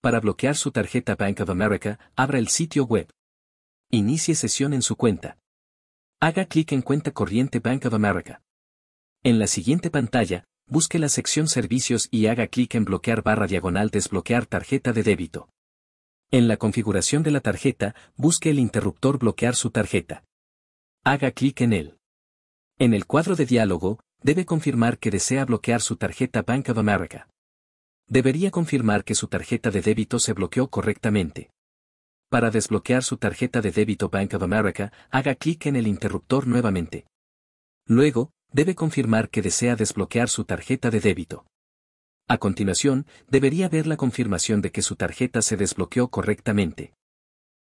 Para bloquear su tarjeta Bank of America, abra el sitio web. Inicie sesión en su cuenta. Haga clic en Cuenta corriente Bank of America. En la siguiente pantalla, busque la sección Servicios y haga clic en Bloquear barra diagonal Desbloquear tarjeta de débito. En la configuración de la tarjeta, busque el interruptor Bloquear su tarjeta. Haga clic en él. En el cuadro de diálogo, debe confirmar que desea bloquear su tarjeta Bank of America. Debería confirmar que su tarjeta de débito se bloqueó correctamente. Para desbloquear su tarjeta de débito Bank of America, haga clic en el interruptor nuevamente. Luego, debe confirmar que desea desbloquear su tarjeta de débito. A continuación, debería ver la confirmación de que su tarjeta se desbloqueó correctamente.